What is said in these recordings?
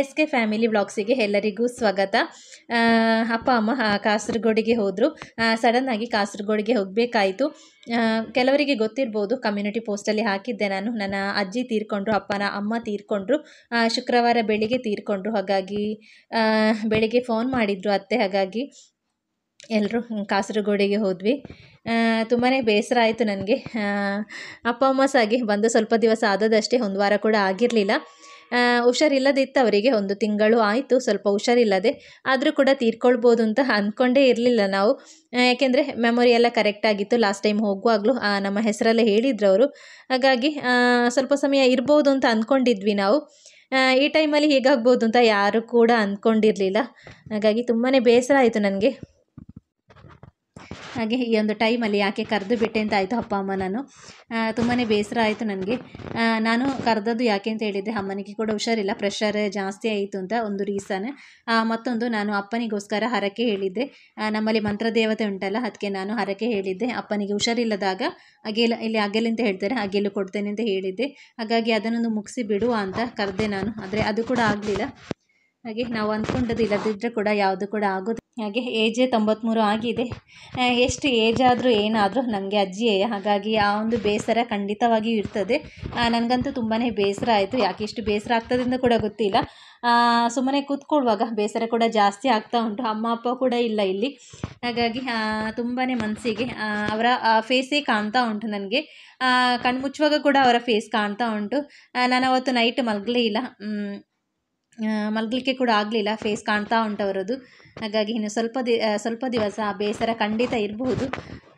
S K family ಬ್ಲಾಗ್ಸಿಗೆ ಎಲ್ಲರಿಗೂ ಸ್ವಾಗತ ಅಪ್ಪ ಅಮ್ಮ ಕಾಸರಗೋಡಿಗೆ ಹೋದರು ಸಡನ್ನಾಗಿ ಕಾಸರಗೋಡಿಗೆ ಹೋಗಬೇಕಾಯಿತು ಕೆಲವರಿಗೆ ಗೊತ್ತಿರ್ಬೋದು ಕಮ್ಯುನಿಟಿ ಪೋಸ್ಟಲ್ಲಿ ಹಾಕಿದ್ದೆ ನಾನು ನನ್ನ ಅಜ್ಜಿ ತೀರ್ಕೊಂಡ್ರು ಅಪ್ಪನ ಅಮ್ಮ ತೀರ್ಕೊಂಡ್ರು ಶುಕ್ರವಾರ ಬೆಳಿಗ್ಗೆ ತೀರ್ಕೊಂಡ್ರು ಹಾಗಾಗಿ ಬೆಳಿಗ್ಗೆ ಫೋನ್ ಮಾಡಿದರು ಅತ್ತೆ ಹಾಗಾಗಿ ಎಲ್ಲರೂ ಕಾಸರಗೋಡಿಗೆ ಹೋದ್ವಿ ತುಂಬಾ ಬೇಸರ ಆಯಿತು ನನಗೆ ಅಪ್ಪ ಅಮ್ಮ ಸಹ ಹಾಗೆ ಬಂದು ಸ್ವಲ್ಪ ದಿವಸ ಆದದಷ್ಟೇ ಒಂದು ವಾರ ಕೂಡ ಆಗಿರಲಿಲ್ಲ ಹುಷಾರಿಲ್ಲದೆ ಇತ್ತು ಅವರಿಗೆ ಒಂದು ತಿಂಗಳು ಆಯಿತು ಸ್ವಲ್ಪ ಹುಷಾರಿಲ್ಲದೆ ಆದರೂ ಕೂಡ ತೀರ್ಕೊಳ್ಬೋದು ಅಂತ ಅಂದ್ಕೊಂಡೇ ಇರಲಿಲ್ಲ ನಾವು ಯಾಕೆಂದರೆ ಮೆಮೊರಿ ಎಲ್ಲ ಕರೆಕ್ಟಾಗಿತ್ತು ಲಾಸ್ಟ್ ಟೈಮ್ ಹೋಗುವಾಗಲೂ ನಮ್ಮ ಹೆಸರಲ್ಲೇ ಹೇಳಿದ್ರು ಅವರು ಹಾಗಾಗಿ ಸ್ವಲ್ಪ ಸಮಯ ಇರ್ಬೋದು ಅಂತ ಅಂದ್ಕೊಂಡಿದ್ವಿ ನಾವು ಈ ಟೈಮಲ್ಲಿ ಹೀಗಾಗ್ಬೋದು ಅಂತ ಯಾರು ಕೂಡ ಅಂದ್ಕೊಂಡಿರಲಿಲ್ಲ ಹಾಗಾಗಿ ತುಂಬಾ ಬೇಸರ ಆಯಿತು ನನಗೆ ಹಾಗೆ ಈ ಒಂದು ಟೈಮಲ್ಲಿ ಯಾಕೆ ಕರೆದು ಬಿಟ್ಟೆ ಅಂತ ಆಯಿತು ಅಪ್ಪ ಅಮ್ಮ ನಾನು ತುಂಬಾ ಬೇಸರ ಆಯಿತು ನನಗೆ ನಾನು ಕರೆದದ್ದು ಯಾಕೆ ಅಂತ ಹೇಳಿದ್ದೆ ಅಮ್ಮನಿಗೆ ಕೂಡ ಹುಷಾರಿಲ್ಲ ಪ್ರೆಷರ್ ಜಾಸ್ತಿ ಆಯಿತು ಅಂತ ಒಂದು ರೀಸನ್ ಮತ್ತೊಂದು ನಾನು ಅಪ್ಪನಿಗೋಸ್ಕರ ಹರಕೆ ಹೇಳಿದ್ದೆ ನಮ್ಮಲ್ಲಿ ಮಂತ್ರದೇವತೆ ಉಂಟಲ್ಲ ಅದಕ್ಕೆ ನಾನು ಹರಕೆ ಹೇಳಿದ್ದೆ ಅಪ್ಪನಿಗೆ ಹುಷಾರಿಲ್ಲದಾಗ ಅಗೇಲ ಇಲ್ಲಿ ಅಗೇಲಿ ಅಂತ ಹೇಳ್ತಾರೆ ಅಗೇಲು ಕೊಡ್ತೇನೆ ಅಂತ ಹೇಳಿದ್ದೆ ಹಾಗಾಗಿ ಅದನ್ನೊಂದು ಮುಗಿಸಿ ಬಿಡುವ ಅಂತ ಕರೆದೆ ನಾನು ಆದರೆ ಅದು ಕೂಡ ಆಗಲಿಲ್ಲ ಹಾಗೆ ನಾವು ಅಂದ್ಕೊಂಡದ್ದು ಇಲ್ಲದಿದ್ದರೆ ಕೂಡ ಯಾವುದು ಕೂಡ ಆಗೋದು ಹಾಗೆ ಏಜೆ ತೊಂಬತ್ತ್ಮೂರು ಆಗಿದೆ ಎಷ್ಟು ಏಜ್ ಆದರೂ ಏನಾದರೂ ನನಗೆ ಅಜ್ಜಿಯೇ ಹಾಗಾಗಿ ಆ ಒಂದು ಬೇಸರ ಖಂಡಿತವಾಗಿಯೂ ಇರ್ತದೆ ನನಗಂತೂ ತುಂಬಾ ಬೇಸರ ಆಯಿತು ಯಾಕೆ ಇಷ್ಟು ಬೇಸರ ಆಗ್ತದಿಂದ ಕೂಡ ಗೊತ್ತಿಲ್ಲ ಸುಮ್ಮನೆ ಕೂತ್ಕೊಳ್ಳುವಾಗ ಬೇಸರ ಕೂಡ ಜಾಸ್ತಿ ಆಗ್ತಾ ಉಂಟು ಅಮ್ಮ ಅಪ್ಪ ಕೂಡ ಇಲ್ಲ ಇಲ್ಲಿ ಹಾಗಾಗಿ ತುಂಬಾ ಮನಸ್ಸಿಗೆ ಅವರ ಫೇಸೇ ಕಾಣ್ತಾ ಉಂಟು ನನಗೆ ಕಣ್ಮುಚ್ಚುವಾಗ ಕೂಡ ಅವರ ಫೇಸ್ ಕಾಣ್ತಾ ಉಂಟು ನಾನು ಅವತ್ತು ನೈಟ್ ಮಲಗಲೇ ಇಲ್ಲ ಮಲಗಲಿಕ್ಕೆ ಕೂಡ ಆಗಲಿಲ್ಲ ಫೇಸ್ ಕಾಣ್ತಾ ಉಂಟು ಅವರದ್ದು ಹಾಗಾಗಿ ಇನ್ನು ಸ್ವಲ್ಪ ದಿ ಸ್ವಲ್ಪ ದಿವಸ ಆ ಬೇಸರ ಖಂಡಿತ ಇರಬಹುದು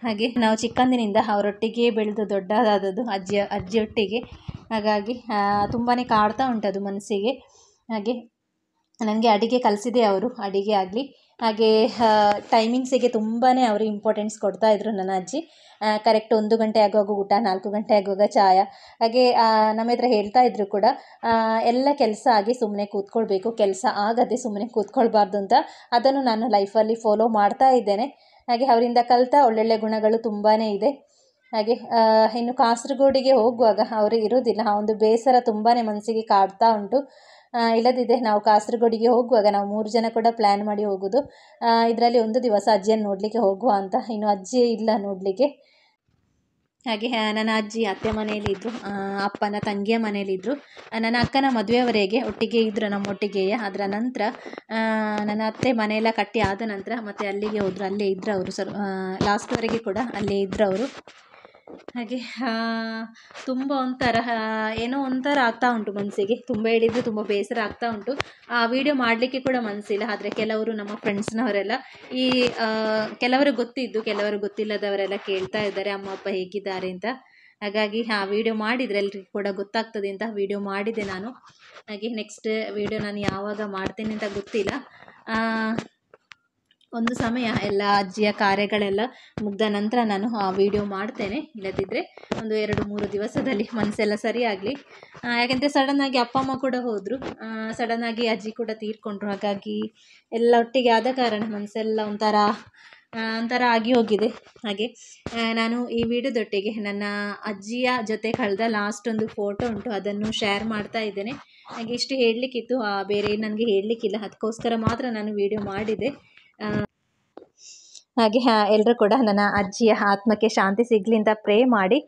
ಹಾಗೆ ನಾವು ಚಿಕ್ಕಂದಿನಿಂದ ಅವರೊಟ್ಟಿಗೆ ಬೆಳೆದು ದೊಡ್ಡದಾದದ್ದು ಅಜ್ಜಿ ಅಜ್ಜಿಯೊಟ್ಟಿಗೆ ಹಾಗಾಗಿ ತುಂಬಾ ಕಾಡ್ತಾ ಉಂಟದು ಮನಸ್ಸಿಗೆ ಹಾಗೆ ನನಗೆ ಅಡಿಗೆ ಕಲಿಸಿದೆ ಅವರು ಅಡಿಗೆ ಆಗಲಿ ಹಾಗೆ ಟೈಮಿಂಗ್ಸಿಗೆ ತುಂಬಾ ಅವರು ಇಂಪಾರ್ಟೆನ್ಸ್ ಕೊಡ್ತಾ ಇದ್ದರು ನನ್ನ ಅಜ್ಜಿ ಕರೆಕ್ಟ್ ಒಂದು ಗಂಟೆ ಆಗುವಾಗ ಊಟ ನಾಲ್ಕು ಗಂಟೆ ಆಗುವಾಗ ಚಾಯ ಹಾಗೆ ನಮ್ಮ ಹತ್ರ ಹೇಳ್ತಾ ಇದ್ರು ಕೂಡ ಎಲ್ಲ ಕೆಲಸ ಆಗಿ ಸುಮ್ಮನೆ ಕೂತ್ಕೊಳ್ಬೇಕು ಕೆಲಸ ಆಗದೆ ಸುಮ್ಮನೆ ಕೂತ್ಕೊಳ್ಬಾರ್ದು ಅಂತ ಅದನ್ನು ನಾನು ಲೈಫಲ್ಲಿ ಫಾಲೋ ಮಾಡ್ತಾ ಇದ್ದೇನೆ ಹಾಗೆ ಅವರಿಂದ ಕಲಿತ ಒಳ್ಳೊಳ್ಳೆ ಗುಣಗಳು ತುಂಬಾ ಇದೆ ಹಾಗೆ ಇನ್ನು ಕಾಸರಗೋಡಿಗೆ ಹೋಗುವಾಗ ಅವರು ಇರೋದಿಲ್ಲ ಆ ಒಂದು ಬೇಸರ ತುಂಬಾ ಮನಸ್ಸಿಗೆ ಕಾಡ್ತಾ ಉಂಟು ಇಲ್ಲದಿದ್ದರೆ ನಾವು ಕಾಸರಗೋಡಿಗೆ ಹೋಗುವಾಗ ನಾವು ಮೂರು ಜನ ಕೂಡ ಪ್ಲ್ಯಾನ್ ಮಾಡಿ ಹೋಗೋದು ಇದರಲ್ಲಿ ಒಂದು ದಿವಸ ಅಜ್ಜಿಯನ್ನು ನೋಡಲಿಕ್ಕೆ ಹೋಗುವ ಅಂತ ಇನ್ನು ಅಜ್ಜಿ ಇಲ್ಲ ನೋಡಲಿಕ್ಕೆ ಹಾಗೆ ನನ್ನ ಅಜ್ಜಿ ಅತ್ತೆ ಮನೆಯಲ್ಲಿದ್ದರು ಅಪ್ಪನ ತಂಗಿಯ ಮನೆಯಲ್ಲಿದ್ದರು ನನ್ನ ಅಕ್ಕನ ಮದುವೆವರೆಗೆ ಒಟ್ಟಿಗೆ ಇದ್ದರು ನಮ್ಮೊಟ್ಟಿಗೆಯೇ ಅದರ ನಂತರ ನನ್ನ ಅತ್ತೆ ಮನೆಯೆಲ್ಲ ಕಟ್ಟಿ ಆದ ನಂತರ ಮತ್ತೆ ಅಲ್ಲಿಗೆ ಹೋದರು ಅಲ್ಲೇ ಇದ್ದರು ಅವರು ಸರ್ ಲಾಸ್ಟ್ವರೆಗೆ ಕೂಡ ಅಲ್ಲೇ ಇದ್ದರು ಅವರು ಹಾಗೆ ತುಂಬ ಒಂಥರ ಏನೋ ಒಂಥರ ಆಗ್ತಾ ಉಂಟು ಮನಸ್ಸಿಗೆ ತುಂಬ ಹೇಳಿದರೆ ತುಂಬ ಬೇಸರ ಆಗ್ತಾ ಉಂಟು ಆ ವಿಡಿಯೋ ಮಾಡಲಿಕ್ಕೆ ಕೂಡ ಮನಸ್ಸಿಲ್ಲ ಆದರೆ ಕೆಲವರು ನಮ್ಮ ಫ್ರೆಂಡ್ಸ್ನವರೆಲ್ಲ ಈ ಕೆಲವರು ಗೊತ್ತಿದ್ದು ಕೆಲವರು ಗೊತ್ತಿಲ್ಲದವರೆಲ್ಲ ಕೇಳ್ತಾ ಇದ್ದಾರೆ ಅಮ್ಮ ಅಪ್ಪ ಹೇಗಿದ್ದಾರೆ ಅಂತ ಹಾಗಾಗಿ ಆ ವಿಡಿಯೋ ಮಾಡಿದರೆ ಎಲ್ರಿಗೂ ಕೂಡ ಗೊತ್ತಾಗ್ತದೆ ಅಂತ ವಿಡಿಯೋ ಮಾಡಿದೆ ನಾನು ಹಾಗೆ ನೆಕ್ಸ್ಟ್ ವಿಡಿಯೋ ನಾನು ಯಾವಾಗ ಮಾಡ್ತೇನೆ ಅಂತ ಗೊತ್ತಿಲ್ಲ ಒಂದು ಸಮಯ ಎಲ್ಲ ಅಜ್ಜಿಯ ಕಾರ್ಯಗಳೆಲ್ಲ ಮುಗಿದ ನಂತರ ನಾನು ಆ ವಿಡಿಯೋ ಮಾಡ್ತೇನೆ ಇಲ್ಲದಿದ್ದರೆ ಒಂದು ಎರಡು ಮೂರು ದಿವಸದಲ್ಲಿ ಮನಸ್ಸೆಲ್ಲ ಸರಿಯಾಗಲಿ ಯಾಕೆಂದರೆ ಸಡನ್ನಾಗಿ ಅಪ್ಪ ಅಮ್ಮ ಕೂಡ ಹೋದರು ಸಡನ್ನಾಗಿ ಅಜ್ಜಿ ಕೂಡ ತೀರ್ಕೊಂಡ್ರು ಹಾಗಾಗಿ ಎಲ್ಲ ಒಟ್ಟಿಗೆ ಆದ ಕಾರಣ ಮನಸ್ಸೆಲ್ಲ ಒಂಥರ ಒಂಥರ ಆಗಿ ಹೋಗಿದೆ ಹಾಗೆ ನಾನು ಈ ವಿಡಿಯೋದೊಟ್ಟಿಗೆ ನನ್ನ ಅಜ್ಜಿಯ ಜೊತೆ ಕಳೆದ ಲಾಸ್ಟ್ ಒಂದು ಫೋಟೋ ಉಂಟು ಅದನ್ನು ಶೇರ್ ಮಾಡ್ತಾ ಇದ್ದೇನೆ ಹಾಗೆ ಇಷ್ಟು ಹೇಳಲಿಕ್ಕಿತ್ತು ಬೇರೆ ನನಗೆ ಹೇಳಲಿಕ್ಕಿಲ್ಲ ಅದಕ್ಕೋಸ್ಕರ ಮಾತ್ರ ನಾನು ವಿಡಿಯೋ ಮಾಡಿದೆ ಹಾಗೆ ಎಲ್ಲರೂ ಕೂಡ ನನ್ನ ಅಜ್ಜಿಯ ಆತ್ಮಕ್ಕೆ ಶಾಂತಿ ಸಿಗಲಿ ಪ್ರೇ ಮಾಡಿ